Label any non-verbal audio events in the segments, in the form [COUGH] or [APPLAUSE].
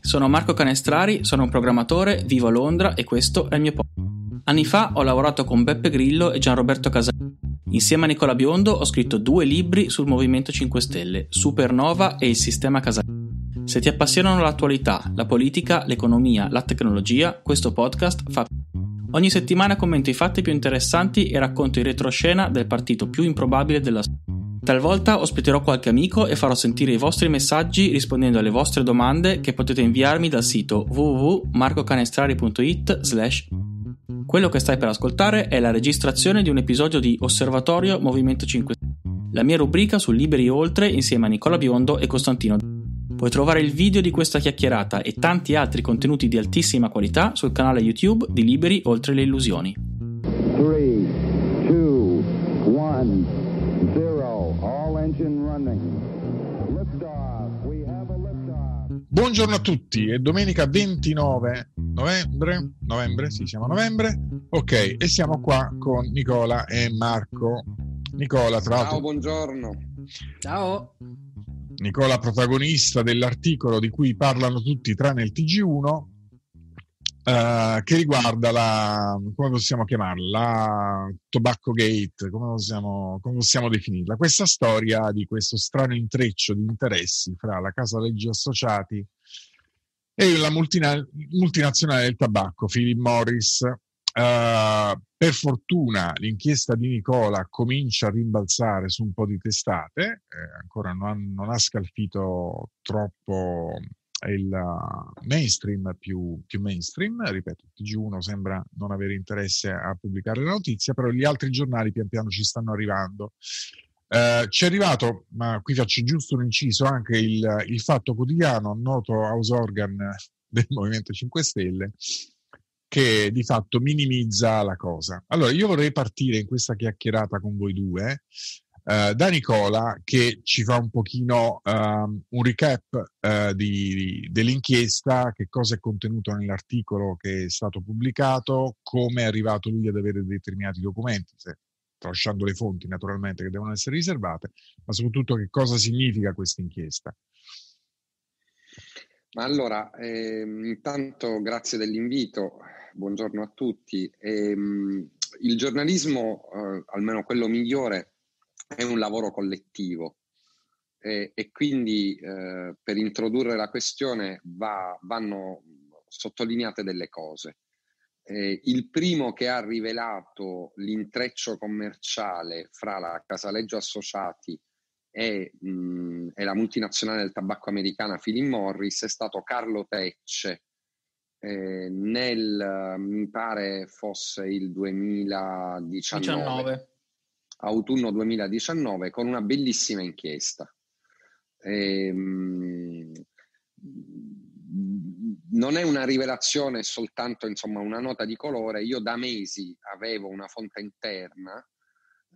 Sono Marco Canestrari, sono un programmatore, vivo a Londra e questo è il mio podcast. Anni fa ho lavorato con Beppe Grillo e Gianroberto Casale. Insieme a Nicola Biondo ho scritto due libri sul Movimento 5 Stelle, Supernova e il sistema Casale. Se ti appassionano l'attualità, la politica, l'economia, la tecnologia, questo podcast fa. Ogni settimana commento i fatti più interessanti e racconto in retroscena del partito più improbabile della storia. Talvolta ospiterò qualche amico e farò sentire i vostri messaggi rispondendo alle vostre domande che potete inviarmi dal sito www.marcocanestrari.it. Quello che stai per ascoltare è la registrazione di un episodio di Osservatorio Movimento 5, la mia rubrica su Liberi Oltre insieme a Nicola Biondo e Costantino. Puoi trovare il video di questa chiacchierata e tanti altri contenuti di altissima qualità sul canale YouTube di Liberi Oltre le Illusioni. 3, 2, 1. Buongiorno a tutti, è domenica 29 novembre, novembre, sì siamo a novembre, ok, e siamo qua con Nicola e Marco. Nicola, tra l'altro... Ciao, buongiorno. Ciao. Nicola, protagonista dell'articolo di cui parlano tutti tranne il TG1, Uh, che riguarda la, come possiamo chiamarla, la Tobacco Gate, come possiamo, come possiamo, definirla, questa storia di questo strano intreccio di interessi fra la Casa Leggi Associati e la multina, multinazionale del tabacco, Philip Morris. Uh, per fortuna l'inchiesta di Nicola comincia a rimbalzare su un po' di testate, eh, ancora non ha, non ha scalfito troppo il mainstream più, più, mainstream, ripeto, TG1 sembra non avere interesse a pubblicare la notizia, però gli altri giornali pian piano ci stanno arrivando. Eh, ci è arrivato, ma qui faccio giusto un inciso, anche il, il fatto quotidiano, noto house organ del Movimento 5 Stelle, che di fatto minimizza la cosa. Allora, io vorrei partire in questa chiacchierata con voi due eh, da Nicola che ci fa un pochino um, un recap eh, di, dell'inchiesta, che cosa è contenuto nell'articolo che è stato pubblicato, come è arrivato lui ad avere determinati documenti, se, tralasciando le fonti naturalmente che devono essere riservate, ma soprattutto che cosa significa questa inchiesta. Ma allora, ehm, intanto grazie dell'invito, buongiorno a tutti. Ehm, il giornalismo, eh, almeno quello migliore, è un lavoro collettivo e, e quindi eh, per introdurre la questione va, vanno sottolineate delle cose. Eh, il primo che ha rivelato l'intreccio commerciale fra la Casaleggio Associati e, mh, mm, e la multinazionale del tabacco americana Philip Morris è stato Carlo Tecce, eh, nel mi pare fosse il 2019 19 autunno 2019 con una bellissima inchiesta. Ehm, non è una rivelazione, è soltanto insomma, una nota di colore. Io da mesi avevo una fonte interna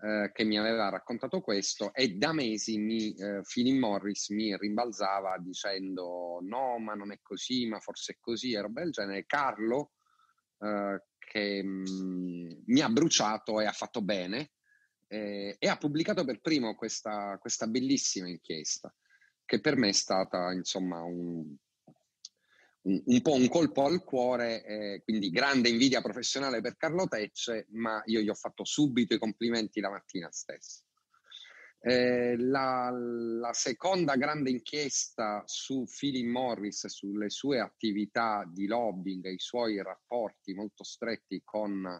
eh, che mi aveva raccontato questo e da mesi mi, eh, Philip Morris mi rimbalzava dicendo no, ma non è così, ma forse è così e roba del genere. Carlo, eh, che mh, mm, mi ha bruciato e ha fatto bene, eh, e ha pubblicato per primo questa, questa, bellissima inchiesta che per me è stata insomma un, un, un po' un colpo al cuore, eh, quindi grande invidia professionale per Carlo Tecce, ma io gli ho fatto subito i complimenti la mattina stessa. Eh, la, la, seconda grande inchiesta su Philip Morris, sulle sue attività di lobbying i suoi rapporti molto stretti con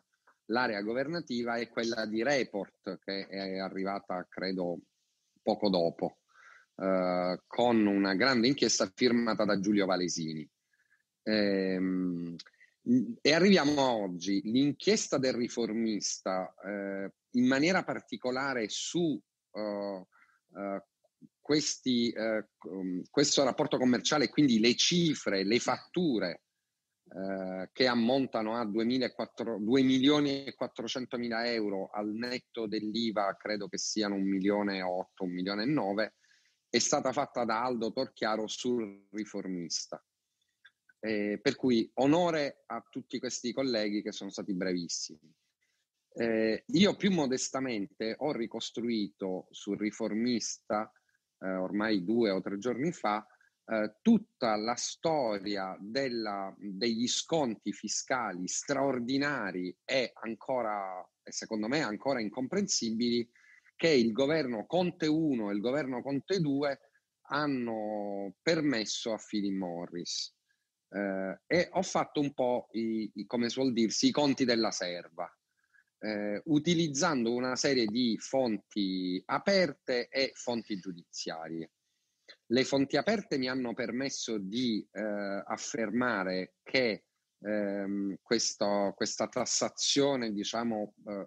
l'area governativa è quella di Report, che è arrivata credo poco dopo, eh, con una grande inchiesta firmata da Giulio Valesini. Ehm, e arriviamo a oggi, l'inchiesta del riformista eh, in maniera particolare su uh, uh, questi, uh, questo rapporto commerciale, quindi le cifre, le fatture eh, che ammontano a 2.400.000 2.400.000 euro al netto dell'IVA, credo che siano 1.800.000, 1.900.000, è stata fatta da Aldo Torchiaro sul riformista. Eh, per cui onore a tutti questi colleghi che sono stati brevissimi. Eh, io più modestamente ho ricostruito sul riformista eh, ormai due o tre giorni fa eh, tutta la storia della, degli sconti fiscali straordinari e ancora, secondo me ancora incomprensibili, che il governo Conte 1 e il governo Conte 2 hanno permesso a Philip Morris. Eh, e ho fatto un po', i, i, come suol dirsi, i conti della serva, eh, utilizzando una serie di fonti aperte e fonti giudiziarie. Le fonti aperte mi hanno permesso di eh, affermare che ehm, questo, questa tassazione, diciamo, eh,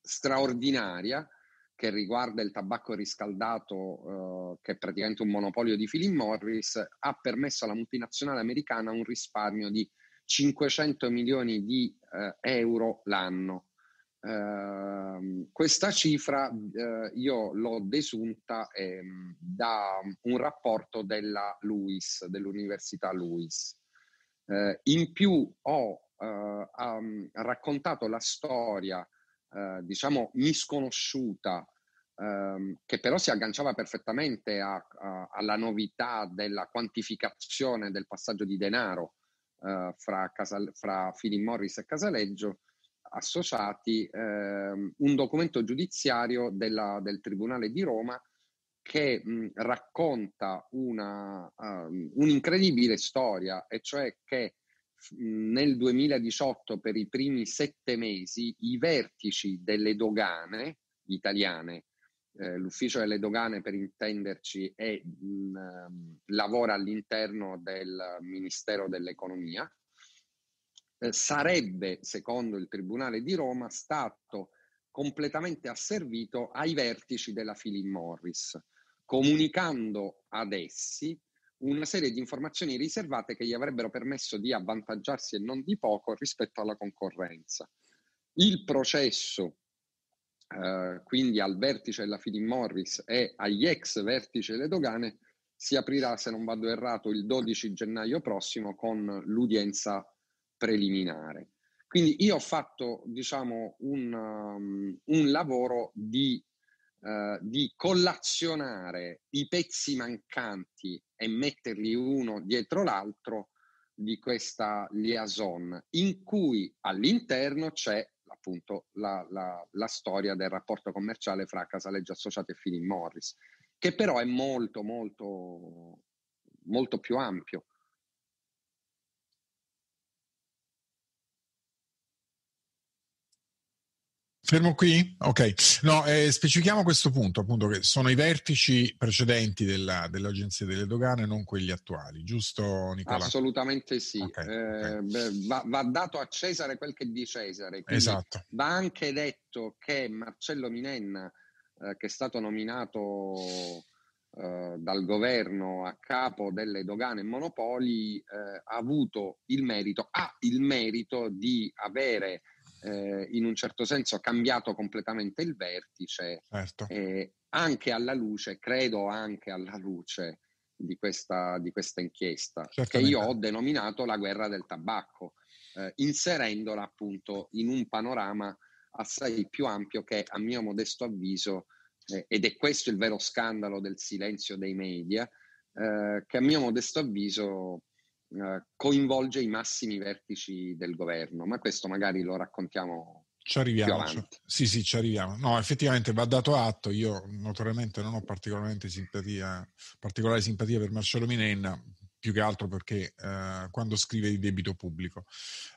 straordinaria che riguarda il tabacco riscaldato, eh, che è praticamente un monopolio di Philip Morris, ha permesso alla multinazionale americana un risparmio di 500 milioni di eh, euro l'anno. Ehm, questa cifra uh, io l'ho desunta eh, da un rapporto della LUIS, dell'Università LUIS. Uh, eh, in più ho um, raccontato la storia, diciamo, misconosciuta, ehm, che però si agganciava perfettamente a, a, alla novità della quantificazione del passaggio di denaro fra, fra Philip Morris e Casaleggio, associati eh, un documento giudiziario della, del Tribunale di Roma che mh, racconta una, um, un'incredibile storia, e cioè che mh, nel 2018 per i primi sette mesi i vertici delle dogane italiane, eh, l'ufficio delle dogane per intenderci è, mh, lavora all'interno del Ministero dell'Economia, eh, sarebbe, secondo il Tribunale di Roma, stato completamente asservito ai vertici della Philip Morris, comunicando ad essi una serie di informazioni riservate che gli avrebbero permesso di avvantaggiarsi e non di poco rispetto alla concorrenza. Il processo Uh, quindi al vertice della Philip Morris e agli ex vertici delle dogane, si aprirà, se non vado errato, il 12 gennaio prossimo con l'udienza preliminare. Quindi io ho fatto, diciamo, un, um, un lavoro di, uh, di, collazionare i pezzi mancanti e metterli uno dietro l'altro di questa liaison, in cui all'interno c'è appunto la, la, la storia del rapporto commerciale fra Casaleggia Associati e Philip Morris, che però è molto, molto, molto più ampio Fermo qui? Ok, no, eh, specifichiamo questo punto, appunto, che sono i vertici precedenti della, dell'Agenzia delle Dogane, non quelli attuali, giusto Nicola? Assolutamente sì, okay, eh, okay. Beh, va, va, dato a Cesare quel che è di Cesare, esatto. va anche detto che Marcello Minenna, eh, che è stato nominato eh, dal governo a capo delle dogane e monopoli, eh, ha avuto il merito, ha il merito di avere eh, in un certo senso ha cambiato completamente il vertice, certo. eh, anche alla luce, credo anche alla luce di questa, di questa inchiesta, Certamente. che io ho denominato la guerra del tabacco, eh, inserendola appunto in un panorama assai più ampio che a mio modesto avviso, eh, ed è questo il vero scandalo del silenzio dei media, eh, che a mio modesto avviso eh, coinvolge i massimi vertici del governo, ma questo magari lo raccontiamo ci arriviamo. Sì, sì, ci arriviamo. No, effettivamente va dato atto. Io notoriamente, non ho particolarmente simpatia, particolare simpatia per Marcello Minenna, più che altro perché eh, quando scrive di debito pubblico,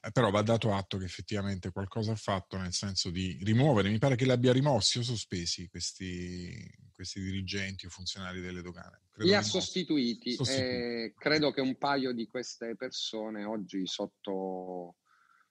eh, però va dato atto che effettivamente qualcosa ha fatto nel senso di rimuovere, mi pare che li abbia rimossi o sospesi questi, questi dirigenti o funzionari delle dogane. Credo Li ha sostituiti, sostituiti. Eh, credo che un paio di queste persone oggi sotto,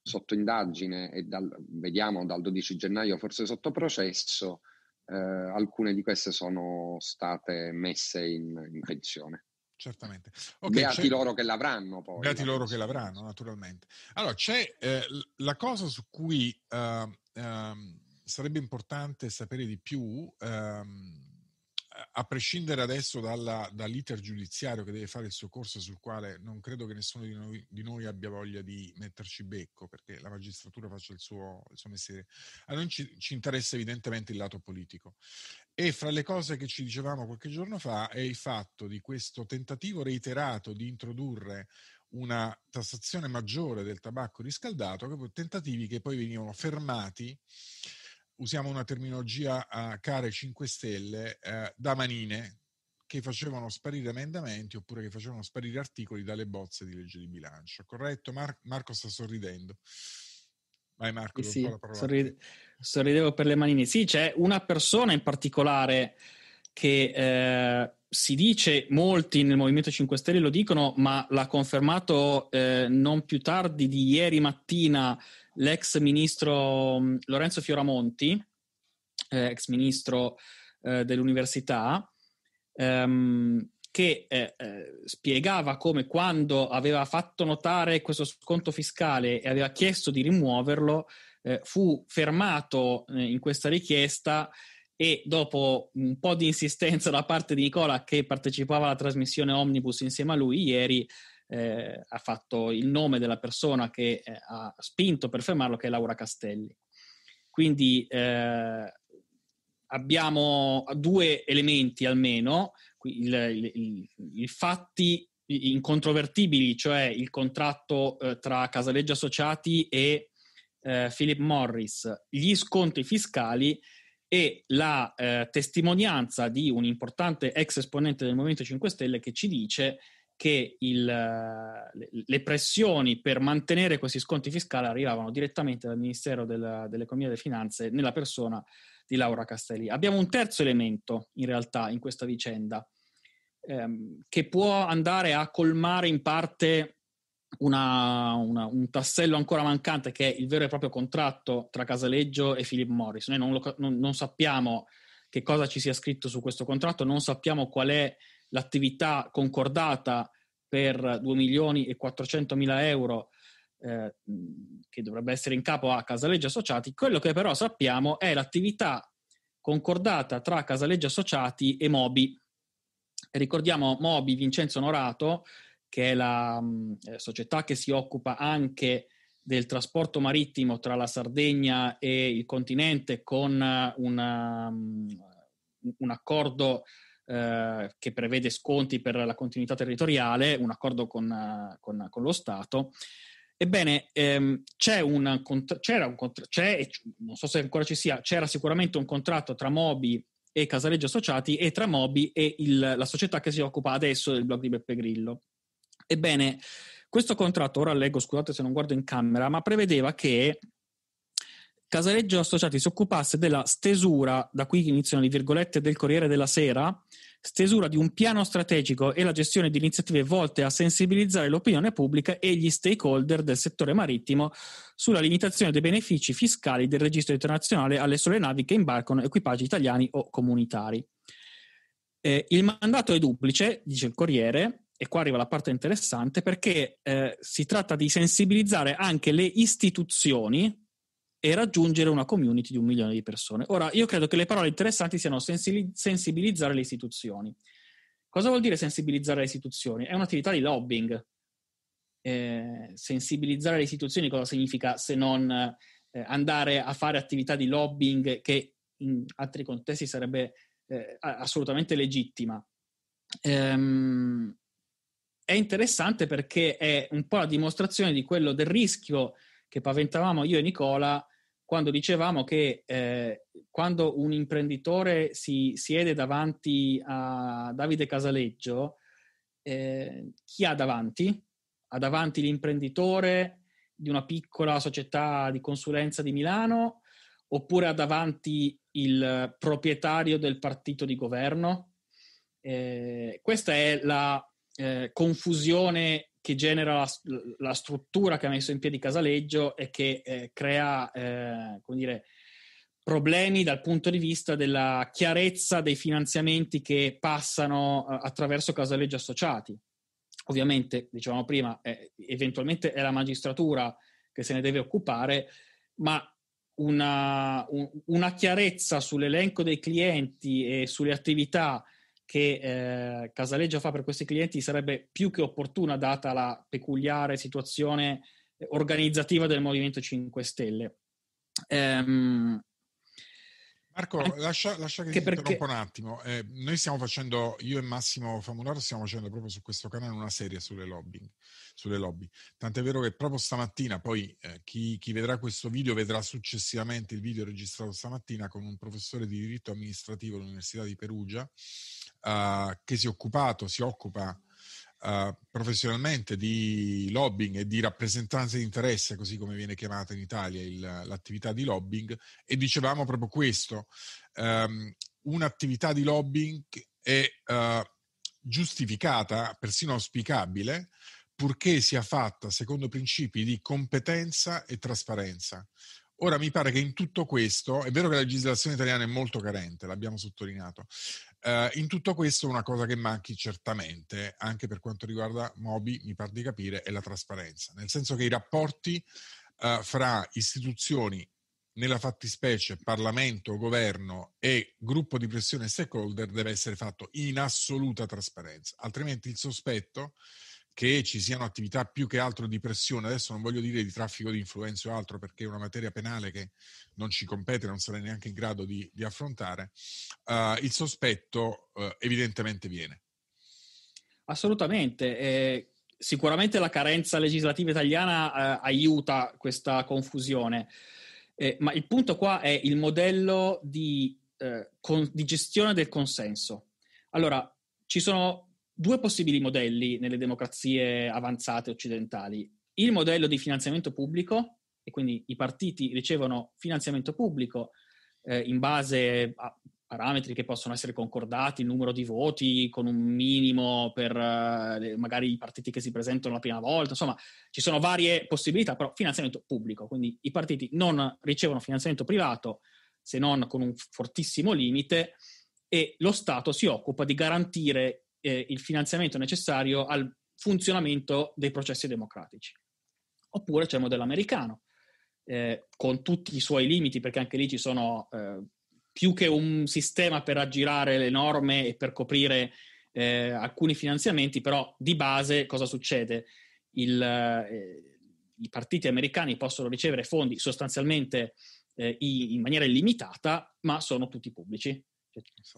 sotto indagine e dal, vediamo dal 12 gennaio forse sotto processo, eh, alcune di queste sono state messe in, in pensione certamente. Okay, Beati loro che l'avranno poi. Beati loro che l'avranno, naturalmente. Allora, c'è eh, la cosa su cui uh, um, sarebbe importante sapere di più, um, a prescindere adesso dalla, dall'iter giudiziario che deve fare il suo corso, sul quale non credo che nessuno di noi, di noi abbia voglia di metterci becco, perché la magistratura faccia il suo, il suo mestiere, a noi ci, ci, interessa evidentemente il lato politico. E fra le cose che ci dicevamo qualche giorno fa è il fatto di questo tentativo reiterato di introdurre una tassazione maggiore del tabacco riscaldato, tentativi che poi venivano fermati usiamo una terminologia uh, care 5 Stelle, uh, da manine che facevano sparire emendamenti oppure che facevano sparire articoli dalle bozze di legge di bilancio. Corretto? Mar- Marco sta sorridendo. Vai Marco, sì, sorride- sorridevo per le manine. Sì, c'è una persona in particolare che eh, si dice, molti nel Movimento 5 Stelle lo dicono, ma l'ha confermato eh, non più tardi di ieri mattina l'ex ministro mm, Lorenzo Fioramonti, eh, ex ministro eh, dell'università, ehm, che eh, eh, spiegava come quando aveva fatto notare questo sconto fiscale e aveva chiesto di rimuoverlo, eh, fu fermato eh, in questa richiesta e dopo un po' di insistenza da parte di Nicola che partecipava alla trasmissione Omnibus insieme a lui ieri eh, ha fatto il nome della persona che eh, ha spinto per fermarlo, che è Laura Castelli. Quindi eh, abbiamo due elementi almeno, i fatti incontrovertibili, cioè il contratto eh, tra Casaleggio Associati e eh, Philip Morris, gli sconti fiscali e la eh, testimonianza di un importante ex esponente del Movimento 5 Stelle che ci dice che il, le pressioni per mantenere questi sconti fiscali arrivavano direttamente dal Ministero della, dell'Economia e delle Finanze nella persona di Laura Castelli. Abbiamo un terzo elemento in realtà in questa vicenda ehm, che può andare a colmare in parte una, una, un tassello ancora mancante che è il vero e proprio contratto tra Casaleggio e Philip Morris. Noi non, lo, non, non sappiamo che cosa ci sia scritto su questo contratto, non sappiamo qual è l'attività concordata per 2 milioni e 400 mila euro eh, che dovrebbe essere in capo a Casaleggi Associati, quello che però sappiamo è l'attività concordata tra Casaleggi Associati e Mobi. Ricordiamo Mobi Vincenzo Norato, che è la mh, eh, società che si occupa anche del trasporto marittimo tra la Sardegna e il continente con eh, una, un accordo eh, che prevede sconti per la continuità territoriale, un accordo con, eh, con, con lo Stato. Ebbene, ehm, c'è un, c'era un c'è, non so se ancora ci sia, c'era sicuramente un contratto tra Mobi e Casaleggio Associati e tra Mobi e il, la società che si occupa adesso del blog di Beppe Grillo. Ebbene, questo contratto, ora leggo, scusate se non guardo in camera, ma prevedeva che Casaleggio Associati si occupasse della stesura, da qui iniziano le virgolette del Corriere della Sera, stesura di un piano strategico e la gestione di iniziative volte a sensibilizzare l'opinione pubblica e gli stakeholder del settore marittimo sulla limitazione dei benefici fiscali del registro internazionale alle sole navi che imbarcano equipaggi italiani o comunitari. Eh, il mandato è duplice, dice il Corriere, e qua arriva la parte interessante, perché eh, si tratta di sensibilizzare anche le istituzioni, e raggiungere una community di un milione di persone. Ora, io credo che le parole interessanti siano sensibilizzare le istituzioni. Cosa vuol dire sensibilizzare le istituzioni? È un'attività di lobbying. Eh, sensibilizzare le istituzioni cosa significa se non eh, andare a fare attività di lobbying che in altri contesti sarebbe eh, assolutamente legittima? Ehm, è interessante perché è un po' la dimostrazione di quello del rischio che paventavamo io e Nicola quando dicevamo che eh, quando un imprenditore si siede davanti a Davide Casaleggio, eh, chi ha davanti? Ha davanti l'imprenditore di una piccola società di consulenza di Milano oppure ha davanti il proprietario del partito di governo? Eh, questa è la eh, confusione che genera la, la, struttura che ha messo in piedi Casaleggio e che eh, crea, eh, come dire, problemi dal punto di vista della chiarezza dei finanziamenti che passano eh, attraverso Casaleggio Associati. Ovviamente, dicevamo prima, eh, eventualmente è la magistratura che se ne deve occupare, ma una, un, una chiarezza sull'elenco dei clienti e sulle attività eh, che eh, Casaleggio fa per questi clienti sarebbe più che opportuna data la peculiare situazione eh, organizzativa del Movimento 5 Stelle. Ehm, Marco, lascia, lascia che, che ti perché... un attimo. Eh, noi stiamo facendo, io e Massimo Famulato stiamo facendo proprio su questo canale una serie sulle lobby. Sulle lobby. Tant'è vero che proprio stamattina, poi eh, chi, chi, vedrà questo video vedrà successivamente il video registrato stamattina con un professore di diritto amministrativo all'Università di Perugia uh, che si è occupato, si occupa uh, professionalmente di lobbying e di rappresentanza di interesse, così come viene chiamata in Italia il, l'attività di lobbying, e dicevamo proprio questo, um, un'attività di lobbying è uh, giustificata, persino auspicabile, purché sia fatta secondo principi di competenza e trasparenza. Ora mi pare che in tutto questo, è vero che la legislazione italiana è molto carente, l'abbiamo sottolineato, Uh, in tutto questo una cosa che manchi certamente, anche per quanto riguarda Mobi, mi pare di capire, è la trasparenza, nel senso che i rapporti uh, fra istituzioni, nella fattispecie Parlamento, governo e gruppo di pressione stakeholder deve essere fatto in assoluta trasparenza, altrimenti il sospetto uh, che ci siano attività più che altro di pressione, adesso non voglio dire di traffico di influenze o altro perché è una materia penale che non ci compete, non sarei neanche in grado di, di affrontare, uh, il sospetto uh, evidentemente viene. Assolutamente, eh, sicuramente la carenza legislativa italiana eh, aiuta questa confusione, eh, ma il punto qua è il modello di, eh, con, di gestione del consenso. Allora, ci sono due possibili modelli nelle democrazie avanzate occidentali. Il modello di finanziamento pubblico, e quindi i partiti ricevono finanziamento pubblico eh, in base a parametri che possono essere concordati, il numero di voti con un minimo per eh, magari i partiti che si presentano la prima volta, insomma ci sono varie possibilità, però finanziamento pubblico, quindi i partiti non ricevono finanziamento privato se non con un fortissimo limite e lo Stato si occupa di garantire eh, il finanziamento necessario al funzionamento dei processi democratici. Oppure c'è il modello americano, eh, con tutti i suoi limiti, perché anche lì ci sono eh, più che un sistema per aggirare le norme e per coprire eh, alcuni finanziamenti, però di base cosa succede? Il, eh, I partiti americani possono ricevere fondi sostanzialmente eh, in maniera illimitata, ma sono tutti pubblici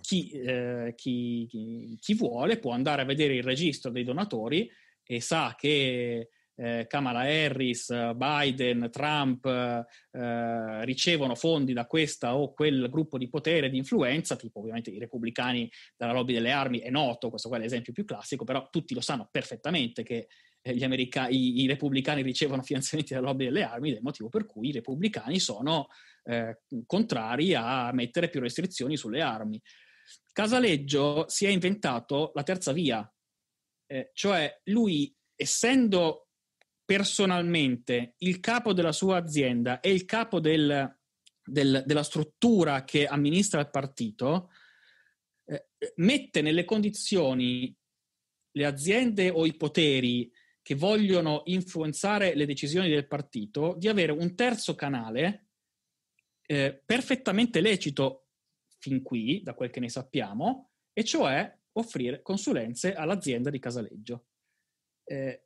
chi, eh, chi, chi, chi, vuole può andare a vedere il registro dei donatori e sa che eh, Kamala Harris, Biden, Trump eh, ricevono fondi da questa o quel gruppo di potere, di influenza, tipo ovviamente i repubblicani dalla lobby delle armi, è noto, questo qua è l'esempio più classico, però tutti lo sanno perfettamente che eh, America- i, i, repubblicani ricevono [LAUGHS] finanziamenti dalla lobby delle armi ed è il motivo per cui i repubblicani sono eh, contrari a mettere più restrizioni sulle armi. Casaleggio si è inventato la terza via, eh, cioè lui, essendo personalmente il capo della sua azienda e il capo del, del, della struttura che amministra il partito, eh, mette nelle condizioni le aziende o i poteri che vogliono influenzare le decisioni del partito di avere un terzo canale eh, perfettamente lecito fin qui, da quel che ne sappiamo, e cioè offrire consulenze all'azienda di Casaleggio. Eh,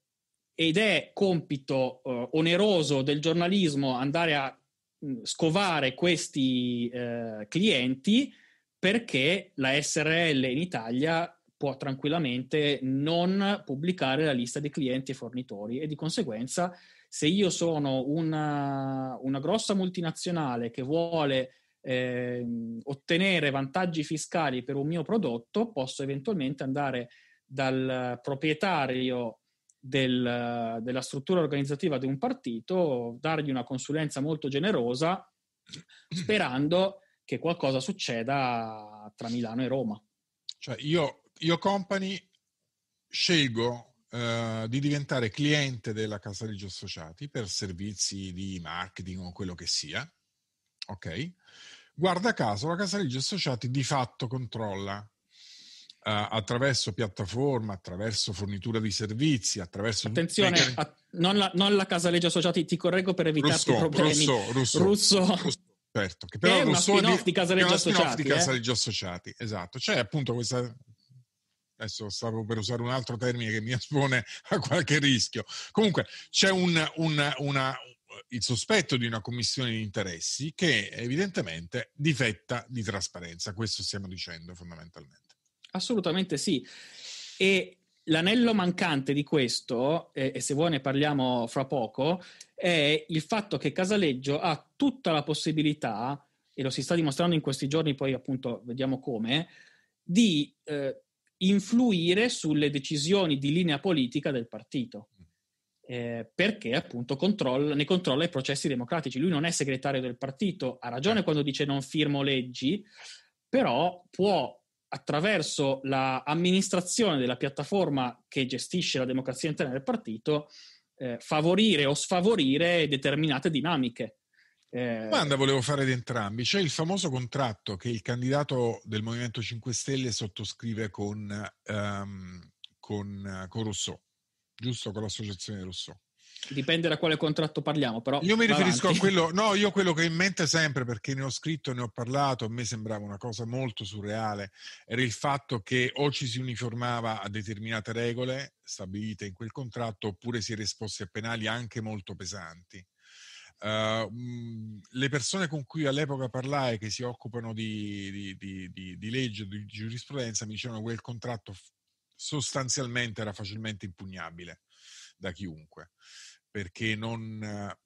ed è compito eh, oneroso del giornalismo andare a mm, scovare questi eh, clienti perché la SRL in Italia può tranquillamente non pubblicare la lista di clienti e fornitori e di conseguenza se io sono una, una grossa multinazionale che vuole eh, ottenere vantaggi fiscali per un mio prodotto, posso eventualmente andare dal proprietario del, della struttura organizzativa di un partito, dargli una consulenza molto generosa, sperando che qualcosa succeda tra Milano e Roma. Cioè io, io company scelgo eh, di diventare cliente della Casaleggio Associati per servizi di marketing o quello che sia, ok? Guarda caso, la Casaleggio Associati di fatto controlla eh, attraverso piattaforma, attraverso fornitura di servizi, attraverso... Attenzione, a, non, la, non, la, Casaleggio Associati, ti correggo per evitarti Rousseau, problemi. Rousseau, Rousseau, Russo, Russo. Certo, che però è una spin-off di, di Casaleggio Associati. eh? Associati, esatto. C'è appunto questa adesso stavo per usare un altro termine che mi espone [LAUGHS] a qualche rischio. Comunque c'è un, un, una, il sospetto di una commissione di interessi che evidentemente difetta di trasparenza, questo stiamo dicendo fondamentalmente. Assolutamente sì. E l'anello mancante di questo, e se vuoi ne parliamo fra poco, è il fatto che Casaleggio ha tutta la possibilità, e lo si sta dimostrando in questi giorni, poi appunto vediamo come, di eh, influire sulle decisioni di linea politica del partito. Mm. Eh, perché appunto controlla, ne controlla i processi democratici. Lui non è segretario del partito, ha ragione quando dice non firmo leggi, però può attraverso l'amministrazione della piattaforma che gestisce la democrazia interna del partito eh, favorire o sfavorire determinate dinamiche. Eh, Domanda volevo fare ad entrambi. C'è il famoso contratto che il candidato del Movimento 5 Stelle sottoscrive con, um, con, con Rousseau, giusto? Con l'associazione Rousseau. Dipende da quale contratto parliamo, però. Io mi riferisco avanti. a quello, no, io quello che ho in [LAUGHS] mente sempre perché ne ho scritto, ne ho parlato, a me sembrava una cosa molto surreale, era il fatto che o ci si uniformava a determinate regole stabilite in quel contratto oppure si era esposti a penali anche molto pesanti. Ehm, mhmm, le persone con cui all'epoca parlai che si occupano di, di, di, di legge, di giurisprudenza, mi dicevano che quel contratto sostanzialmente era facilmente impugnabile da chiunque perché non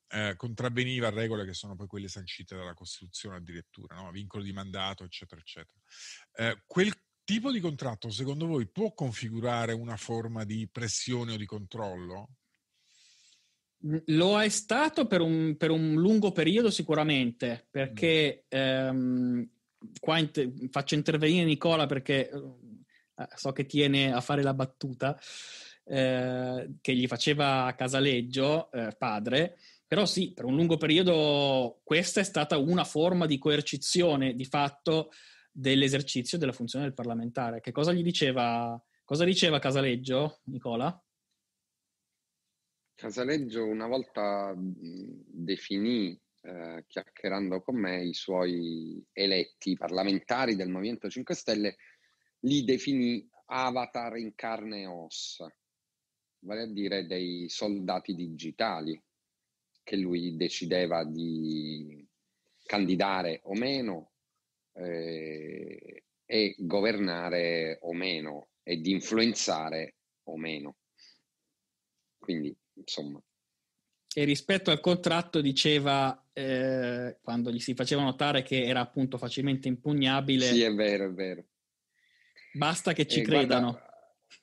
eh, contravveniva a regole che sono poi quelle sancite dalla Costituzione addirittura, no? vincolo di mandato, eccetera, eccetera. Eh, quel tipo di contratto, secondo voi, può configurare una forma di pressione o di controllo? Lo è stato per un, per un lungo periodo sicuramente, perché ehm, qua in, faccio intervenire Nicola perché eh, so che tiene a fare la battuta eh, che gli faceva Casaleggio, eh, padre, però sì, per un lungo periodo questa è stata una forma di coercizione di fatto dell'esercizio della funzione del parlamentare. Che cosa gli diceva, cosa diceva Casaleggio, Nicola? Casaleggio una volta mhmm, definì, eh, chiacchierando con me, i suoi eletti parlamentari del Movimento 5 Stelle, li definì avatar in carne e ossa, vale a dire dei soldati digitali che lui decideva di candidare o meno eh, e governare o meno e di influenzare o meno. Quindi insomma. E rispetto al contratto diceva, eh, quando gli si faceva notare che era appunto facilmente impugnabile. Sì, è vero, è vero. Basta che ci eh, credano. [LAUGHS]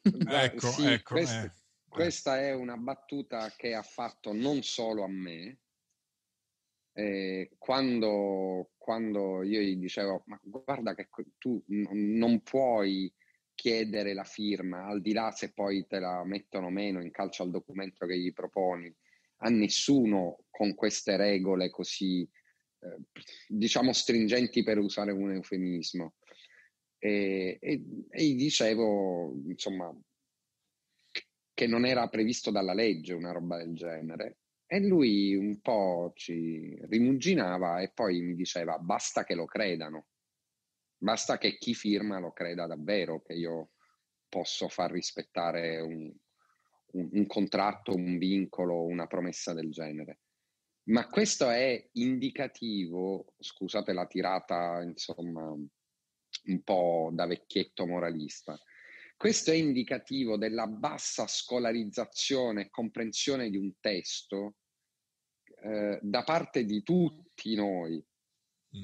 Guarda, ecco, sì, ecco. Quest, eh. Questa è una battuta che ha fatto non solo a me, eh, quando, quando, io gli dicevo, ma guarda che tu non puoi chiedere la firma, al di là se poi te la mettono o meno in calcio al documento che gli proponi, a nessuno con queste regole così, eh, diciamo, stringenti per usare un eufemismo. E, e, e gli dicevo, insomma, che non era previsto dalla legge una roba del genere. E lui un po' ci rimuginava e poi mi diceva basta che lo credano. Basta che chi firma lo creda davvero, che io posso far rispettare un, un, un contratto, un vincolo, una promessa del genere. Ma questo è indicativo, scusate la tirata, insomma, un po' da vecchietto moralista. Questo è indicativo della bassa scolarizzazione e comprensione di un testo eh, da parte di tutti noi. Mm.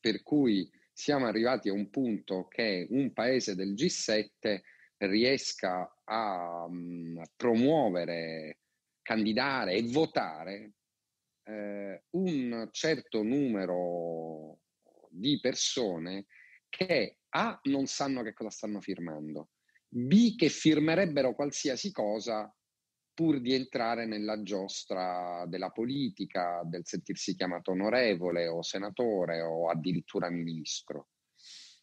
Per cui siamo arrivati a un punto che un paese del G7 riesca a um, promuovere, candidare e votare eh, un certo numero di persone che A non sanno che cosa stanno firmando, B che firmerebbero qualsiasi cosa pur di entrare nella giostra della politica, del sentirsi chiamato onorevole o senatore o addirittura ministro.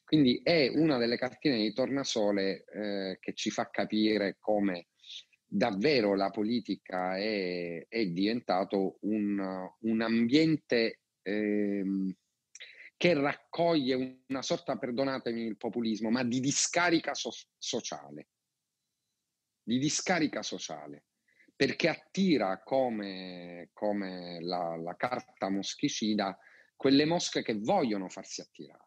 Quindi è una delle cartine di tornasole eh, che ci fa capire come davvero la politica è, è diventato un, un ambiente ehm, che raccoglie una sorta, perdonatemi il populismo, ma di discarica so- sociale. Di discarica sociale perché attira come, come la, la carta moschicida quelle mosche che vogliono farsi attirare.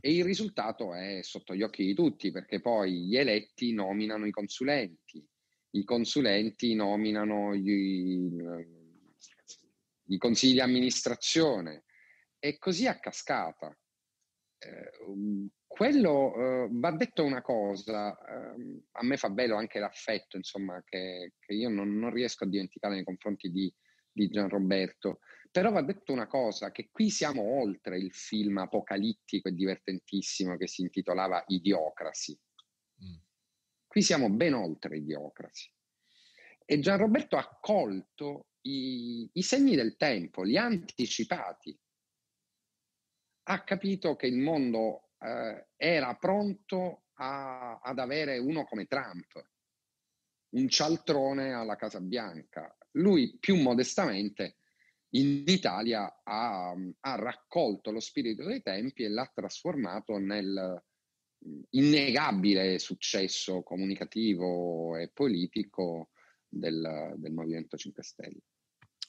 E il risultato è sotto gli occhi di tutti, perché poi gli eletti nominano i consulenti, i consulenti nominano i consigli di amministrazione e così a cascata. Eh, quello eh, va detto una cosa, eh, a me fa bello anche l'affetto, insomma, che, che io non, non, riesco a dimenticare nei confronti di, di Gianroberto, però va detto una cosa, che qui siamo oltre il film apocalittico e divertentissimo che si intitolava Idiocrasi. Mm. Qui siamo ben oltre Idiocrasi. E Gianroberto ha colto i, i segni del tempo, li ha anticipati. Ha capito che il mondo eh, era pronto a, ad avere uno come Trump, un cialtrone alla Casa Bianca. Lui più modestamente in Italia ha, ha raccolto lo spirito dei tempi e l'ha trasformato nel innegabile successo comunicativo e politico del, del Movimento 5 Stelle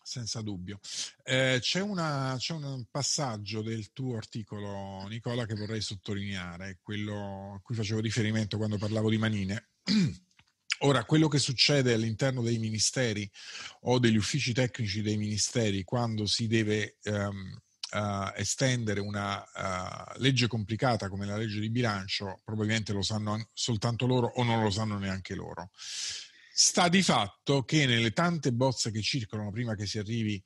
senza dubbio. Eh, c'è, una, c'è, un passaggio del tuo articolo, Nicola, che vorrei sottolineare, quello a cui facevo riferimento quando parlavo di manine. [CLEARS THROAT] Ora, quello che succede all'interno dei ministeri o degli uffici tecnici dei ministeri quando si deve um, uh, estendere una uh, legge complicata come la legge di bilancio, probabilmente lo sanno soltanto loro o non lo sanno neanche loro Sta di fatto che nelle tante bozze che circolano prima che si arrivi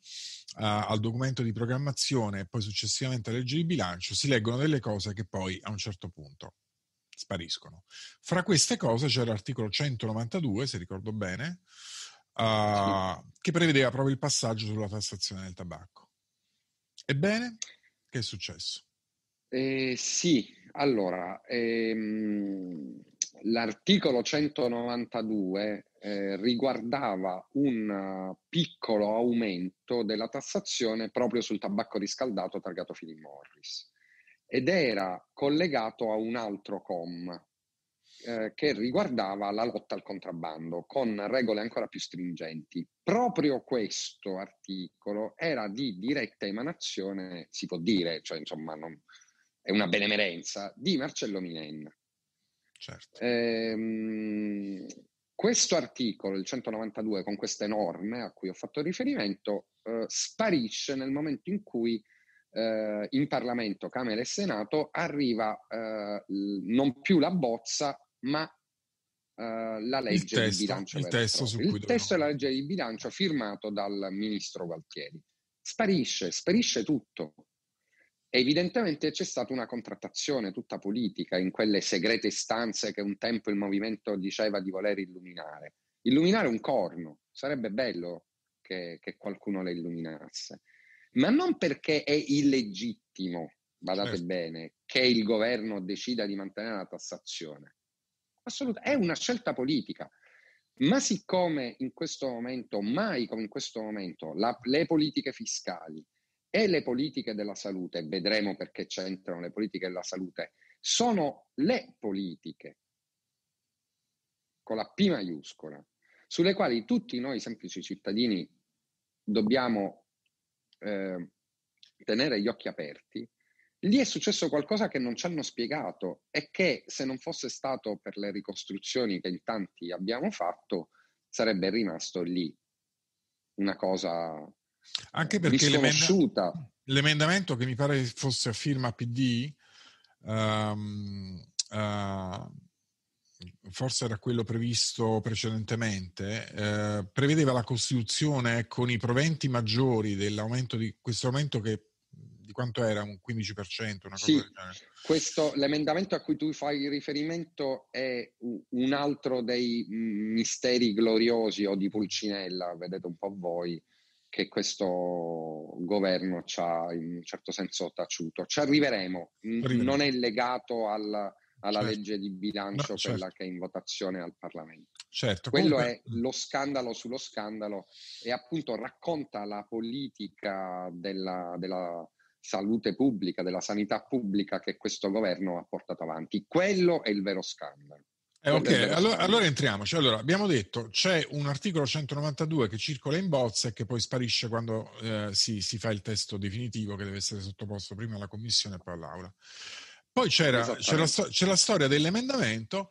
uh, al documento di programmazione e poi successivamente alla legge di bilancio, si leggono delle cose che poi a un certo punto spariscono. Fra queste cose c'è l'articolo 192, se ricordo bene, uh, sì. che prevedeva proprio il passaggio sulla tassazione del tabacco. Ebbene, che è successo? Eh, sì, allora, ehm, l'articolo 192 eh, riguardava un eh, piccolo aumento della tassazione proprio sul tabacco riscaldato targato Philip Morris ed era collegato a un altro com eh, che riguardava la lotta al contrabbando con regole ancora più stringenti. Proprio questo articolo era di diretta emanazione, si può dire, cioè insomma non, è una benemerenza, di Marcello Minen. Certo. Ehm, questo articolo, il 192, con queste norme a cui ho fatto riferimento, eh, sparisce nel momento in cui eh, in Parlamento, Camera e Senato, arriva eh, non più la bozza, ma eh, la legge testo, di bilancio. Il testo, il testo della legge di bilancio firmato dal ministro Gualtieri. Sparisce, sparisce tutto. Evidentemente c'è stata una contrattazione tutta politica in quelle segrete stanze che un tempo il movimento diceva di voler illuminare. Illuminare un corno, sarebbe bello che, che qualcuno le illuminasse, ma non perché è illegittimo, badate certo. bene, che il governo decida di mantenere la tassazione. Assolutamente, è una scelta politica. Ma siccome in questo momento, mai come in questo momento, la, le politiche fiscali, e le politiche della salute, vedremo perché c'entrano le politiche della salute, sono le politiche con la P maiuscola, sulle quali tutti noi semplici cittadini dobbiamo eh, tenere gli occhi aperti, lì è successo qualcosa che non ci hanno spiegato e che se non fosse stato per le ricostruzioni che in tanti abbiamo fatto, sarebbe rimasto lì una cosa anche perché l'emenda- l'emendamento che mi pare fosse a firma PD, um, ehm, uh, eh, forse era quello previsto precedentemente, eh, prevedeva la costituzione con i proventi maggiori dell'aumento di questo aumento che di quanto era un 15%, una cosa sì, questo, l'emendamento a cui tu fai riferimento è un altro dei mm, misteri gloriosi o di Pulcinella, vedete un po' voi, che questo governo ci ha in un certo senso taciuto. Ci arriveremo, arriveremo. non è legato al, alla certo. legge di bilancio, no, certo. quella che è in votazione al Parlamento. Certo, Quello comunque... è lo scandalo sullo scandalo e appunto racconta la politica della, della salute pubblica, della sanità pubblica che questo governo ha portato avanti. Quello è il vero scandalo. Eh, ok, eh, eh, allora, allora, eh. entriamoci. Allora, abbiamo detto c'è un articolo 192 che circola in bozza e che poi sparisce quando eh, si, si, fa il testo definitivo che deve essere sottoposto prima alla commissione e poi all'aula. Poi c'era, c'era, c'è la storia dell'emendamento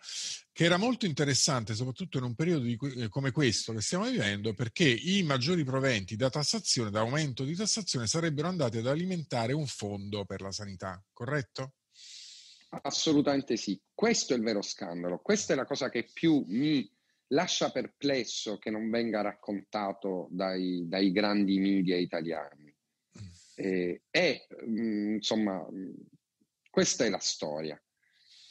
che era molto interessante, soprattutto in un periodo di, come questo che stiamo vivendo, perché i maggiori proventi da tassazione, da aumento di tassazione, sarebbero andati ad alimentare un fondo per la sanità, corretto? Assolutamente sì. Questo è il vero scandalo. Questa è la cosa che più mi lascia perplesso che non venga raccontato dai, dai grandi media italiani. E, mm. e eh, mm, insomma, mm, questa è la storia.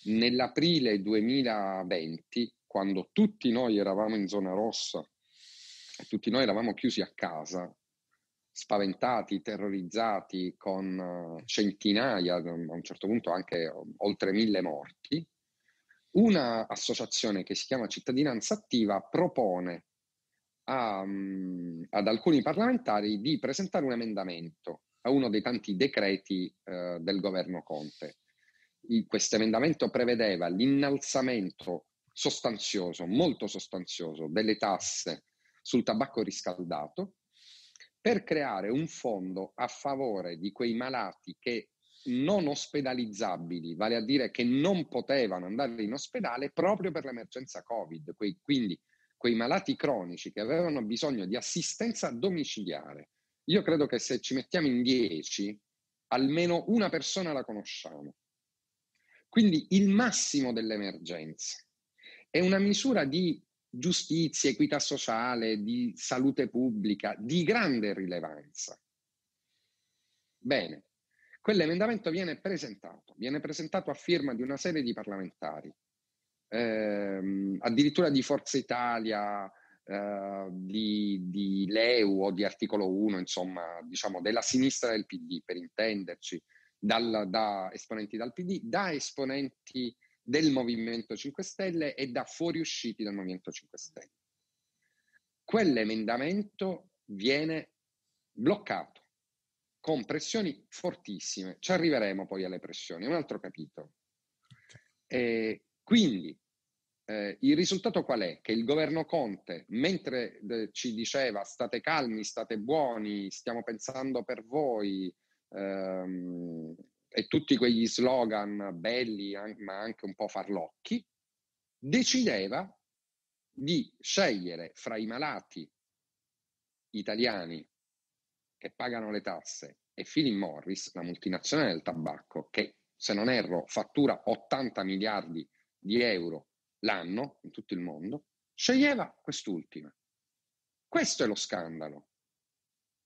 Nell'aprile 2020, quando tutti noi eravamo in zona rossa, tutti noi eravamo chiusi a casa, spaventati, terrorizzati, con eh, centinaia, a un certo punto anche oltre mille morti, una associazione che si chiama Cittadinanza Attiva propone a, mm, ad alcuni parlamentari di presentare un emendamento a uno dei tanti decreti eh, del governo Conte. Questo emendamento prevedeva l'innalzamento sostanzioso, molto sostanzioso, delle tasse sul tabacco riscaldato per creare un fondo a favore di quei malati che non ospedalizzabili, vale a dire che non potevano andare in ospedale proprio per l'emergenza Covid, quei, quindi quei malati cronici che avevano bisogno di assistenza domiciliare. Io credo che se ci mettiamo in 10, almeno una persona la conosciamo. Quindi il massimo dell'emergenza. È una misura di giustizia, equità sociale, di salute pubblica, di grande rilevanza. Bene, quell'emendamento viene presentato, viene presentato a firma di una serie di parlamentari, ehm, addirittura di Forza Italia, eh, di, di, Leu o di Articolo 1, insomma, diciamo della sinistra del PD, per intenderci, dal, da esponenti dal PD, da esponenti del Movimento 5 Stelle e da fuoriusciti dal Movimento 5 Stelle. Quell'emendamento viene bloccato con pressioni fortissime. Ci arriveremo poi alle pressioni, un altro capitolo. Okay. Eh, quindi eh, il risultato qual è? Che il governo Conte, mentre de, eh, ci diceva state calmi, state buoni, stiamo pensando per voi, ehm, e tutti quegli slogan belli ma anche un po' farlocchi, decideva di scegliere fra i malati italiani che pagano le tasse e Philip Morris, la multinazionale del tabacco, che se non erro fattura 80 miliardi di euro l'anno in tutto il mondo, sceglieva quest'ultima. Questo è lo scandalo.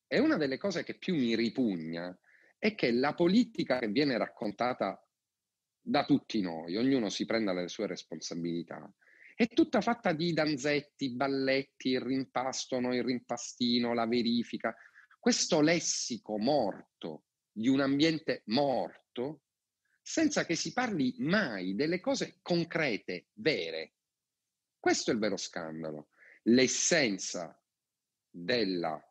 E una delle cose che più mi ripugna è che la politica che viene raccontata da tutti noi, ognuno si prenda le sue responsabilità, è tutta fatta di danzetti, balletti, il rimpasto, no, il rimpastino, la verifica. Questo lessico morto di un ambiente morto, senza che si parli mai delle cose concrete, vere. Questo è il vero scandalo. L'essenza della